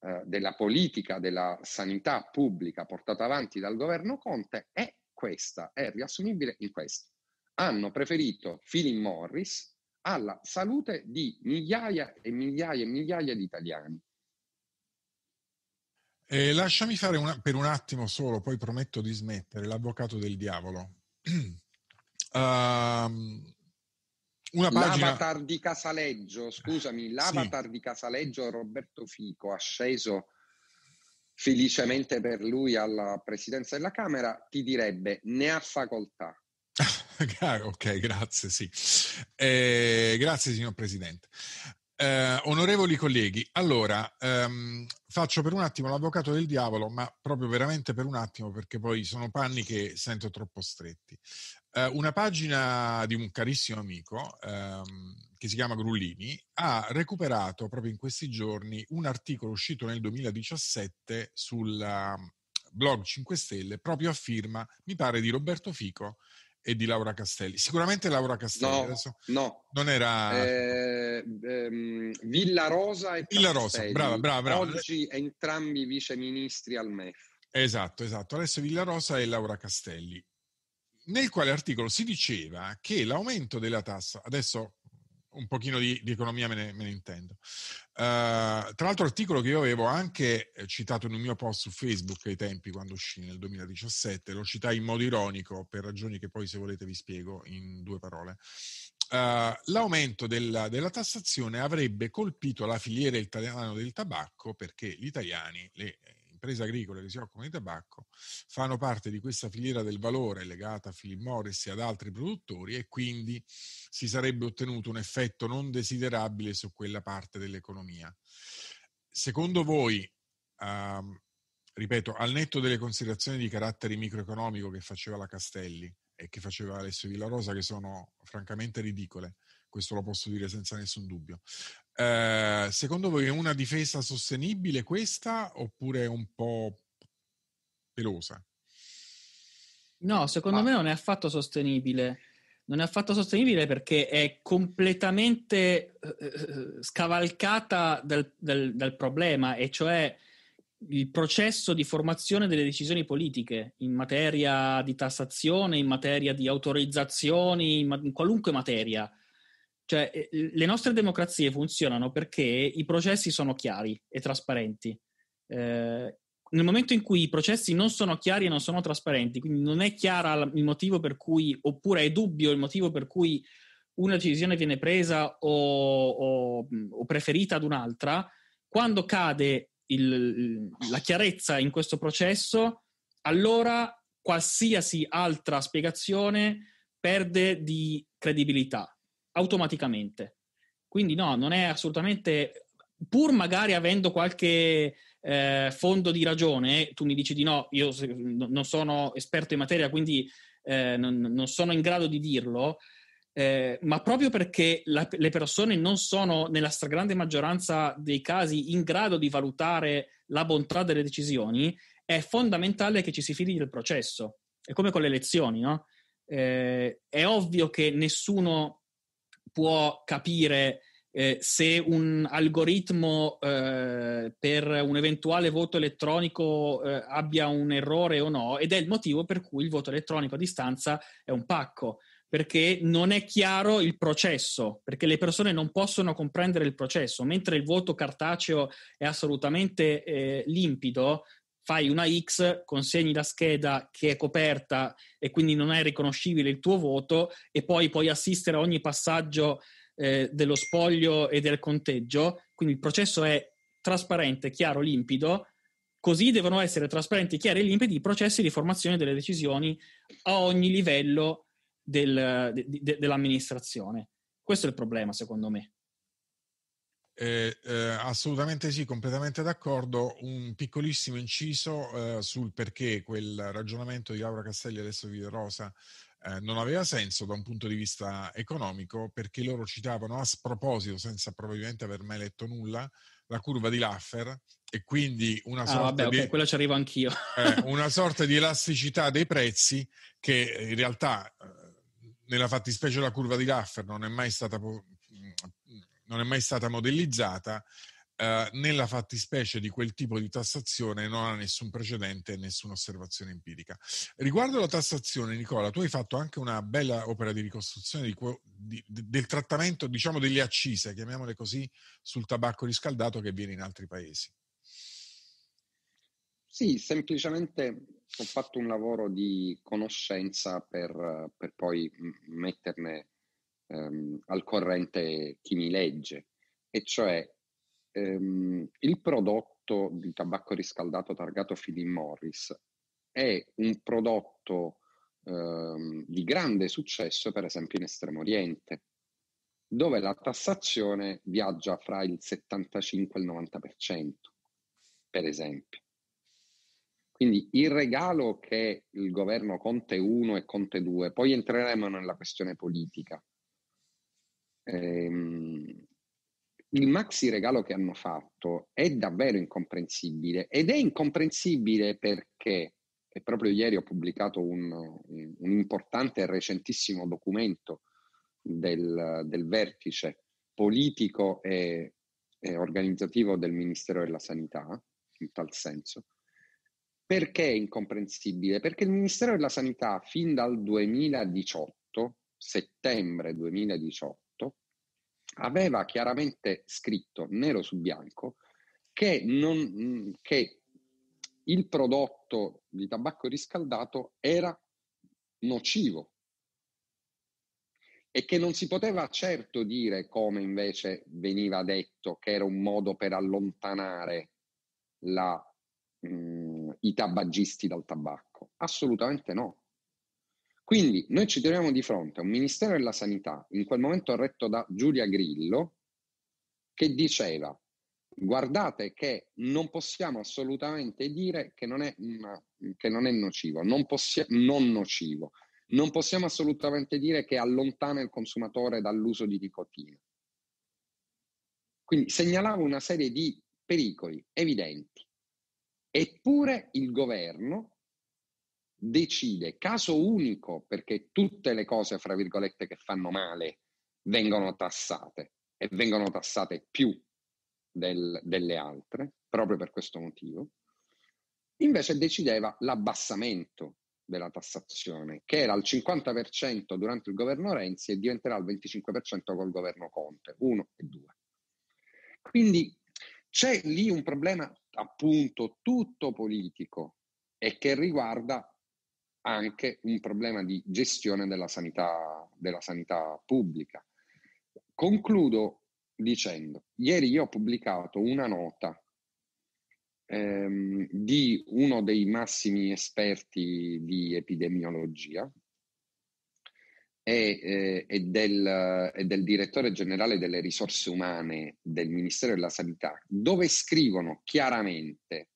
eh, della politica della sanità pubblica portata avanti dal governo Conte è questa, è riassumibile in questo. Hanno preferito Philip Morris alla salute di migliaia e migliaia e migliaia di italiani. Eh, lasciami fare una, per un attimo solo, poi prometto di smettere, l'avvocato del diavolo. uh, [CLEARS THROAT] una pagina... L'avatar di Casaleggio, scusami, l'avatar sì. di Casaleggio Roberto Fico, asceso felicemente per lui alla presidenza della Camera, ti direbbe ne ha facoltà. [LAUGHS] ok, grazie, sì. Eh, grazie signor Presidente. Eh, onorevoli colleghi, allora ehm, faccio per un attimo l'avvocato del diavolo, ma proprio veramente per un attimo perché poi sono panni che sento troppo stretti. Ehm, una pagina di un carissimo amico ehm, che si chiama Grullini ha recuperato proprio in questi giorni un articolo uscito nel 2017 sul mm, blog 5 Stelle proprio a firma, mi pare, di Roberto Fico e di Laura Castelli. Sicuramente Laura Castelli. No, adesso no. Non era... Eh, ehm, Villa Rosa e Villa Rosa, brava, brava, brava. Oggi entrambi viceministri al MEF. Esatto, esatto. Adesso Villa Rosa e Laura Castelli nel quale articolo si diceva che l'aumento della tassa, adesso un pochino di, di economia me ne, me ne intendo, uh, tra l'altro articolo che io avevo anche eh, citato in un mio post su Facebook ai tempi quando uscì nel 2017, lo citai in modo ironico per ragioni che poi se volete vi spiego in due parole. Uh, l'aumento della, della, tassazione avrebbe colpito la filiera italiana del tabacco perché gli italiani, le imprese agricole che si occupano di tabacco fanno parte di questa filiera del valore legata a Philip Morris e ad altri produttori e quindi si sarebbe ottenuto un effetto non desiderabile su quella parte dell'economia. Secondo voi, ehm, ripeto, al netto delle considerazioni di carattere microeconomico che faceva la Castelli e che faceva Alessio Villarosa, che sono francamente ridicole, questo lo posso dire senza nessun dubbio. Eh, secondo voi è una difesa sostenibile questa oppure è un po' pelosa? No, secondo ah. me non è affatto sostenibile. Non è affatto sostenibile perché è completamente eh, eh, scavalcata dal, dal, dal, problema, e cioè il processo di formazione delle decisioni politiche in materia di tassazione, in materia di autorizzazioni, in, ma- in qualunque materia. Cioè, eh, le nostre democrazie funzionano perché i processi sono chiari e trasparenti. Eh, nel momento in cui i processi non sono chiari e non sono trasparenti, quindi non è chiaro il motivo per cui, oppure è dubbio il motivo per cui una decisione viene presa o, o, o preferita ad un'altra, quando cade il, la chiarezza in questo processo, allora qualsiasi altra spiegazione perde di credibilità automaticamente. Quindi no, non è assolutamente, pur magari avendo qualche eh, fondo di ragione, tu mi dici di no, io non sono esperto in materia, quindi eh, non, non, sono in grado di dirlo, eh, ma proprio perché la, le persone non sono, nella stragrande maggioranza dei casi, in grado di valutare la bontà delle decisioni, è fondamentale che ci si fidi del processo. È come con le elezioni, no? Eh, è ovvio che nessuno può capire eh, se un algoritmo eh, per un eventuale voto elettronico eh, abbia un errore o no, ed è il motivo per cui il voto elettronico a distanza è un pacco, perché non è chiaro il processo, perché le persone non possono comprendere il processo, mentre il voto cartaceo è assolutamente eh, limpido, fai una X, consegni la scheda che è coperta e quindi non è riconoscibile il tuo voto e poi puoi assistere a ogni passaggio eh, dello spoglio e del conteggio. Quindi il processo è trasparente, chiaro, limpido. Così devono essere trasparenti, chiari e limpidi i processi di formazione delle decisioni a ogni livello del, de, de, dell'amministrazione. Questo è il problema, secondo me. Eh, eh, assolutamente sì, completamente d'accordo. Un piccolissimo inciso eh, sul perché quel ragionamento di Laura Castelli e Alessio Vide Rosa eh, non aveva senso da un punto di vista economico, perché loro citavano a sproposito, senza probabilmente aver mai letto nulla, la curva di Laffer e quindi una sorta, ah, vabbè, di, quella ci arrivo anch'io. Eh, [LAUGHS] una sorta di elasticità dei prezzi che eh, in realtà nella fattispecie la curva di Laffer non è mai stata non è mai stata modellizzata, eh, nella fattispecie di quel tipo di tassazione non ha nessun precedente e nessuna osservazione empirica. Riguardo la tassazione, Nicola, tu hai fatto anche una bella opera di ricostruzione di, di, del trattamento, diciamo, delle accise, chiamiamole così, sul tabacco riscaldato che viene in altri paesi. Sì, semplicemente ho fatto un lavoro di conoscenza per, per poi metterne ehm, al corrente chi mi legge, e cioè ehm, il prodotto di tabacco riscaldato targato Philip Morris è un prodotto ehm, di grande successo, per esempio in Estremo Oriente, dove la tassazione viaggia fra il 75 e il 90%, per esempio. Quindi il regalo che il governo Conte 1 e Conte 2, poi entreremo nella questione politica, ehm, il maxi regalo che hanno fatto è davvero incomprensibile ed è incomprensibile perché, e proprio ieri ho pubblicato un, un, importante e recentissimo documento del, del vertice politico e, e organizzativo del Ministero della Sanità, in tal senso, perché è incomprensibile? Perché il Ministero della Sanità fin dal 2018, settembre 2018, aveva chiaramente scritto nero su bianco che, non, mm, che il prodotto di tabacco riscaldato era nocivo e che non si poteva certo dire come invece veniva detto che era un modo per allontanare la, mh, mm, i tabagisti dal tabacco. Assolutamente no. Quindi noi ci troviamo di fronte a un Ministero della Sanità, in quel momento retto da Giulia Grillo, che diceva guardate che non possiamo assolutamente dire che non è, una, che non è nocivo, non, possi- non nocivo, non possiamo assolutamente dire che allontana il consumatore dall'uso di nicotina. Quindi segnalava una serie di pericoli evidenti. Eppure il governo decide, caso unico, perché tutte le cose, fra virgolette, che fanno male vengono tassate e vengono tassate più del, delle altre, proprio per questo motivo. Invece decideva l'abbassamento della tassazione, che era al 50% durante il governo Renzi e diventerà al 25% col governo Conte, 1 e 2. Quindi c'è lì un problema appunto tutto politico e che riguarda anche un problema di gestione della sanità, della sanità pubblica. Concludo dicendo, ieri io ho pubblicato una nota ehm, di uno dei massimi esperti di epidemiologia e, eh, e, del, e del direttore generale delle risorse umane del Ministero della Sanità, dove scrivono chiaramente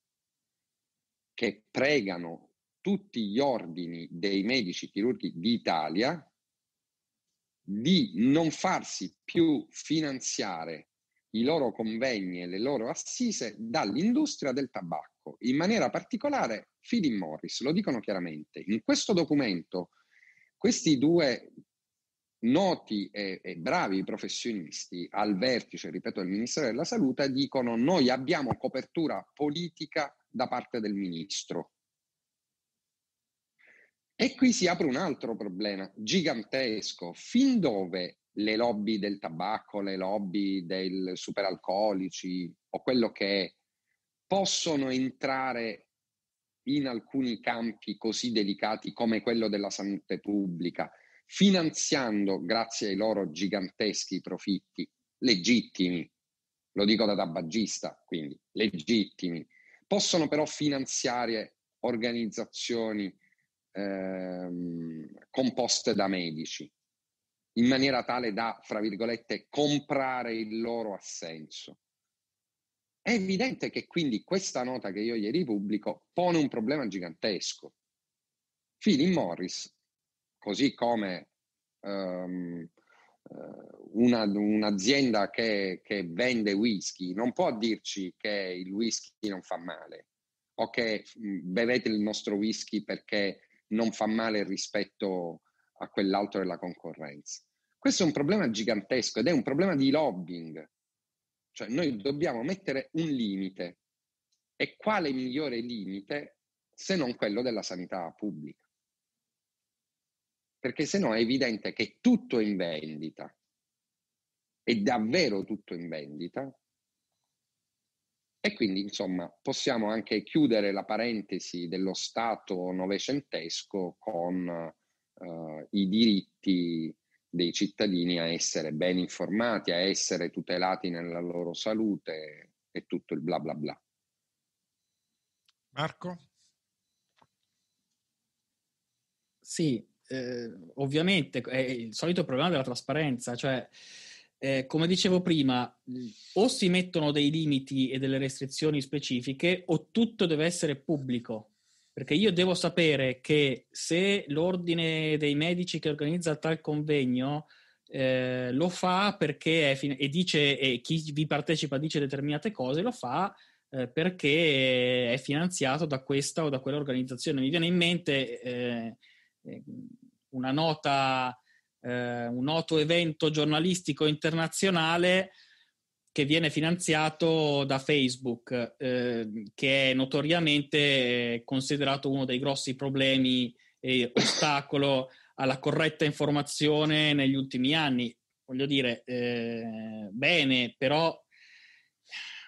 che pregano tutti gli ordini dei medici chirurghi d'Italia di non farsi più finanziare i loro convegni e le loro assise dall'industria del tabacco, in maniera particolare Philip Morris, lo dicono chiaramente. In questo documento questi due noti e, e, bravi professionisti al vertice, ripeto, del Ministero della Salute dicono noi abbiamo copertura politica da parte del Ministro. E qui si apre un altro problema gigantesco, fin dove le lobby del tabacco, le lobby del superalcolici o quello che è, possono entrare in alcuni campi così delicati come quello della salute pubblica, finanziando, grazie ai loro giganteschi profitti, legittimi, lo dico da tabagista, quindi legittimi, possono però finanziare organizzazioni Ehm, composte da medici, in maniera tale da, fra virgolette, comprare il loro assenso. È evidente che quindi questa nota che io ieri pubblico pone un problema gigantesco. Philip Morris, così come um, una, un'azienda che, che, vende whisky, non può dirci che il whisky non fa male o che bevete il nostro whisky perché non fa male rispetto a quell'altro della concorrenza. Questo è un problema gigantesco ed è un problema di lobbying. Cioè noi dobbiamo mettere un limite. E quale migliore limite se non quello della sanità pubblica? Perché se no è evidente che tutto è in vendita, è davvero tutto in vendita, e quindi, insomma, possiamo anche chiudere la parentesi dello Stato novecentesco con eh, i diritti dei cittadini a essere ben informati, a essere tutelati nella loro salute e tutto il bla bla bla. Marco? Sì, eh, ovviamente è il solito problema della trasparenza, cioè eh, come dicevo prima, o si mettono dei limiti e delle restrizioni specifiche o tutto deve essere pubblico. Perché io devo sapere che se l'ordine dei medici che organizza tal convegno eh, lo fa perché fin- e dice, e chi vi partecipa dice determinate cose, lo fa eh, perché è finanziato da questa o da quell'organizzazione. Mi viene in mente eh, eh, una nota eh, un noto evento giornalistico internazionale che viene finanziato da Facebook, eh, che è notoriamente eh, considerato uno dei grossi problemi e ostacolo alla corretta informazione negli ultimi anni. Voglio dire, eh, bene, però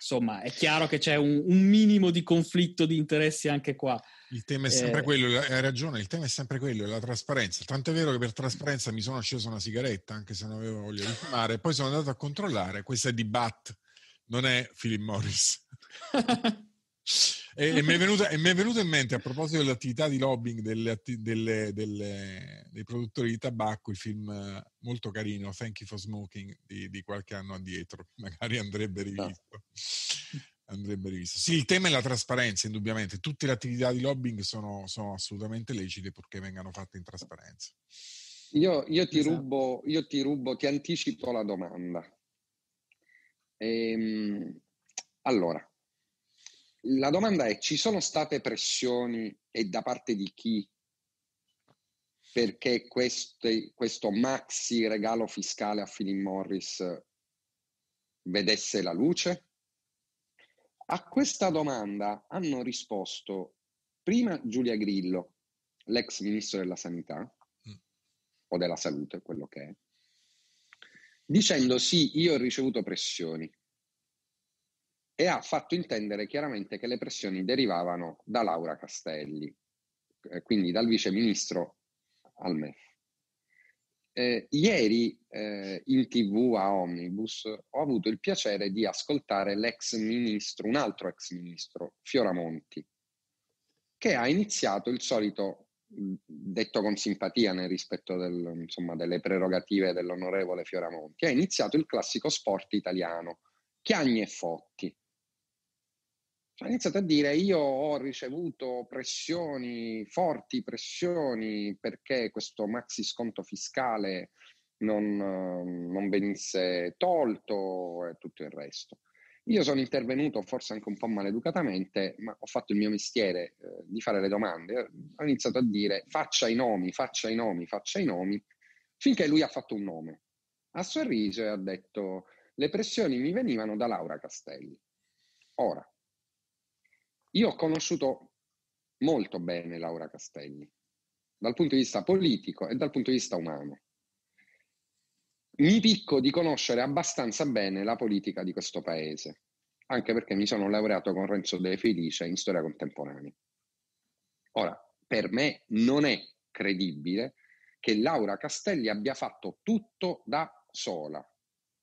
insomma, è chiaro che c'è un, un, minimo di conflitto di interessi anche qua. Il tema è sempre eh, quello, hai ragione, il tema è sempre quello, la trasparenza. Tanto è vero che per trasparenza mi sono acceso una sigaretta, anche se non avevo voglia di fumare, poi sono andato a controllare, questa è di Bat, non è Philip Morris. [LAUGHS] E, e, mi venuta, e, mi è venuto in mente a proposito dell'attività di lobbying delle, delle, delle, dei produttori di tabacco il film eh, molto carino Thank You for Smoking di, di qualche anno addietro, [LAUGHS] magari andrebbe ah. rivisto. No. Andrebbe rivisto. Sì, il tema è la trasparenza, indubbiamente. Tutte le attività di lobbying sono, sono assolutamente lecite purché vengano fatte in trasparenza. Io, io, ti esatto. rubo, io, ti, rubo, ti anticipo la domanda. Ehm, allora, la domanda è, ci sono state pressioni e da parte di chi perché queste, questo maxi regalo fiscale a Philip Morris vedesse la luce? A questa domanda hanno risposto prima Giulia Grillo, l'ex ministro della sanità mm. o della salute, quello che è, dicendo sì, io ho ricevuto pressioni, e ha fatto intendere chiaramente che le pressioni derivavano da Laura Castelli, eh, quindi dal viceministro al MEF. Eh, ieri eh, in tv a Omnibus ho avuto il piacere di ascoltare l'ex ministro, un altro ex ministro, Fioramonti, che ha iniziato il solito, mm, detto con simpatia nel rispetto del, insomma, delle prerogative dell'onorevole Fioramonti, ha iniziato il classico sport italiano, chiagni e fotti ha iniziato a dire io ho ricevuto pressioni, forti pressioni perché questo maxi sconto fiscale non, non, venisse tolto e tutto il resto. Io sono intervenuto forse anche un po' maleducatamente, ma ho fatto il mio mestiere eh, di fare le domande. Ho iniziato a dire faccia i nomi, faccia i nomi, faccia i nomi, finché lui ha fatto un nome. Ha sorriso e ha detto le pressioni mi venivano da Laura Castelli. Ora, io ho conosciuto molto bene Laura Castelli, dal punto di vista politico e dal punto di vista umano. Mi picco di conoscere abbastanza bene la politica di questo paese, anche perché mi sono laureato con Renzo De Felice in storia contemporanea. Ora, per me non è credibile che Laura Castelli abbia fatto tutto da sola,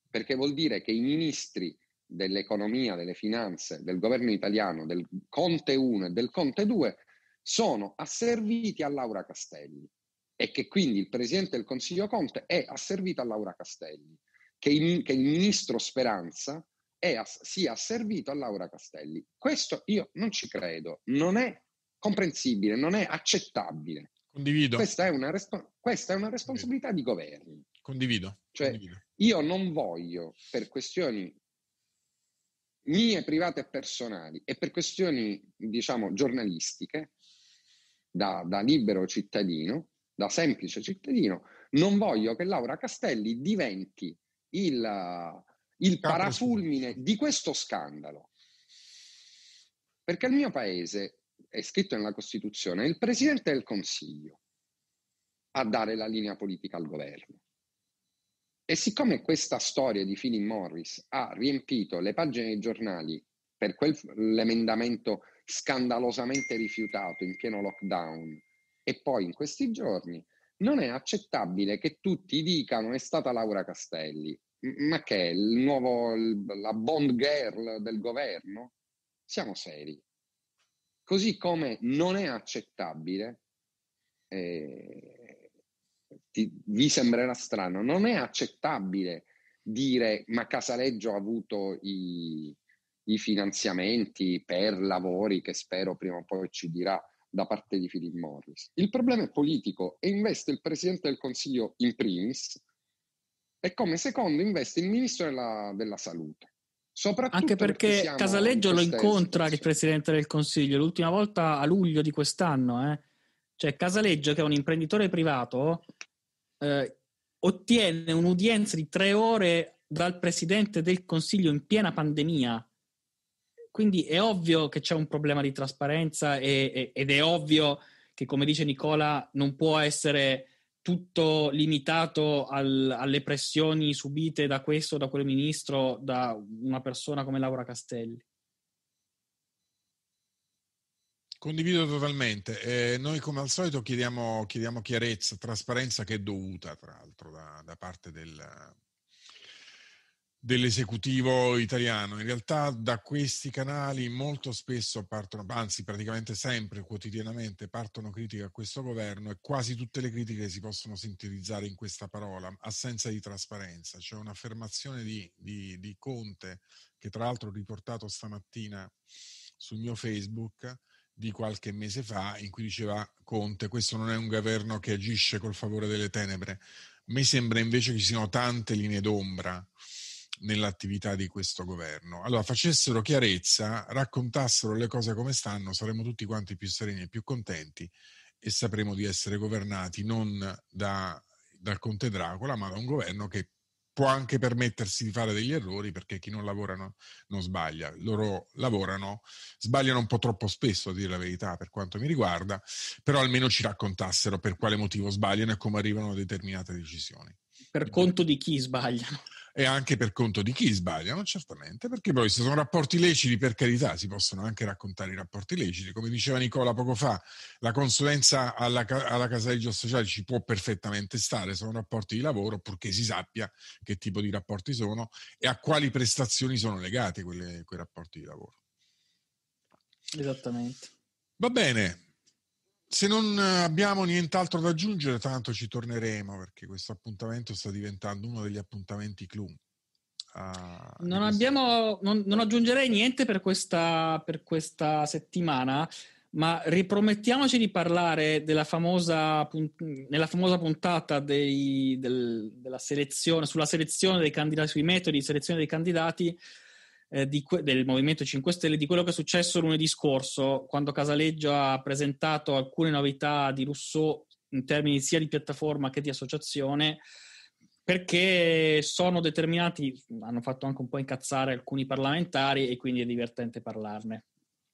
perché vuol dire che i ministri dell'economia, delle finanze, del governo italiano, del Conte 1 e del Conte 2 sono asserviti a Laura Castelli e che quindi il Presidente del Consiglio Conte è asservito a Laura Castelli, che il, che il Ministro Speranza è, sia asservito a Laura Castelli. Questo io non ci credo, non è comprensibile, non è accettabile. Condivido. Questa è una, respo- questa è una responsabilità di governo. Condivido. Cioè, Condivido. Io non voglio, per questioni mie private e personali e per questioni, diciamo, giornalistiche, da, da libero cittadino, da semplice cittadino, non voglio che Laura Castelli diventi il, il parafulmine di questo scandalo. Perché il mio paese, è scritto nella Costituzione, è il Presidente del Consiglio a dare la linea politica al governo. E siccome questa storia di Philip Morris ha riempito le pagine dei giornali per quell'emendamento scandalosamente rifiutato in pieno lockdown e poi in questi giorni, non è accettabile che tutti dicano è stata Laura Castelli. Ma che è il nuovo, la Bond Girl del governo? Siamo seri. Così come non è accettabile eh, ti, vi sembrerà strano, non è accettabile dire ma Casaleggio ha avuto i, i finanziamenti per lavori che spero prima o poi ci dirà da parte di Philip Morris. Il problema è politico e investe il Presidente del Consiglio in primis e come secondo investe il Ministro della, della Salute. Anche perché, perché Casaleggio lo incontra il Presidente del Consiglio l'ultima volta a luglio di quest'anno. Eh? Cioè Casaleggio che è un imprenditore privato eh, ottiene un'udienza di tre ore dal Presidente del Consiglio in piena pandemia. Quindi è ovvio che c'è un problema di trasparenza e, e, ed è ovvio che, come dice Nicola, non può essere tutto limitato al, alle pressioni subite da questo o da quel ministro, da una persona come Laura Castelli. Condivido totalmente. Eh, noi come al solito chiediamo, chiediamo, chiarezza, trasparenza che è dovuta tra l'altro da, da parte del, dell'esecutivo italiano. In realtà da questi canali molto spesso partono, anzi praticamente sempre, quotidianamente, partono critiche a questo governo e quasi tutte le critiche si possono sintetizzare in questa parola, assenza di trasparenza. C'è un'affermazione di, di, di Conte che tra l'altro ho riportato stamattina sul mio Facebook di qualche mese fa in cui diceva Conte questo non è un governo che agisce col favore delle tenebre. A me sembra invece che ci siano tante linee d'ombra nell'attività di questo governo. Allora facessero chiarezza, raccontassero le cose come stanno, saremmo tutti quanti più sereni e più contenti e sapremo di essere governati non da, dal Conte Dracula, ma da un governo che può anche permettersi di fare degli errori perché chi non lavora no, non sbaglia. Loro lavorano, sbagliano un po' troppo spesso, a dire la verità, per quanto mi riguarda, però almeno ci raccontassero per quale motivo sbagliano e come arrivano a determinate decisioni. Per conto di chi sbagliano. E anche per conto di chi sbagliano, certamente, perché poi se sono rapporti leciti, per carità, si possono anche raccontare i rapporti leciti. Come diceva Nicola poco fa, la consulenza alla, alla Casaleggio Sociale ci può perfettamente stare, sono rapporti di lavoro, purché si sappia che tipo di rapporti sono e a quali prestazioni sono legati quei rapporti di lavoro. Esattamente. Va bene, se non eh, abbiamo nient'altro da aggiungere, tanto ci torneremo perché questo appuntamento sta diventando uno degli appuntamenti clou. Ah, non, abbiamo, non, non, aggiungerei niente per questa, per questa, settimana, ma ripromettiamoci di parlare della famosa, nella famosa puntata dei, del, selezione, sulla selezione dei candidati, sui metodi di selezione dei candidati eh, que- del Movimento 5 Stelle di quello che è successo lunedì scorso, quando Casaleggio ha presentato alcune novità di Rousseau in termini sia di piattaforma che di associazione, perché sono determinati, hanno fatto anche un po' incazzare alcuni parlamentari e quindi è divertente parlarne.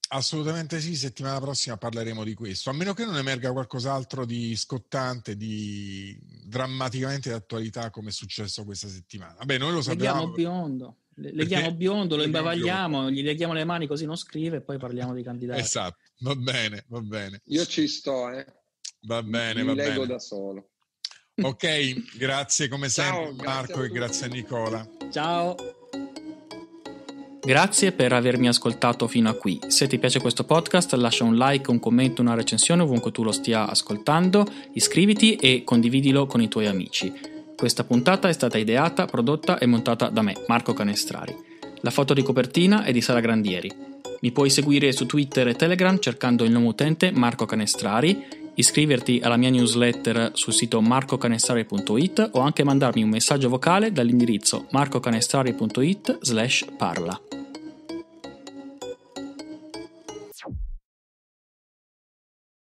Assolutamente sì, settimana prossima parleremo di questo, a meno che non emerga qualcos'altro di scottante, di drammaticamente d'attualità come è successo questa settimana. Vabbè, noi lo sappiamo. Vediamo biondo leghiamo biondo, lo imbavagliamo, gli leghiamo le mani così non scrive e poi parliamo di candidati. Esatto, va bene, va bene. Io ci sto, eh. Va bene, Mi va bene. Mi leggo da solo. Ok, grazie come Ciao, sempre Marco grazie e grazie a Nicola. Ciao. Grazie per avermi ascoltato fino a qui. Se ti piace questo podcast lascia un like, un commento, una recensione ovunque tu lo stia ascoltando, iscriviti e condividilo con i tuoi amici. Questa puntata è stata ideata, prodotta e montata da me, Marco Canestrari. La foto di copertina è di Sara Grandieri. Mi puoi seguire su Twitter e Telegram cercando il nome utente Marco Canestrari iscriverti alla mia newsletter sul sito marcocanestrari.it o anche mandarmi un messaggio vocale dall'indirizzo marcocanestrari.it slash parla.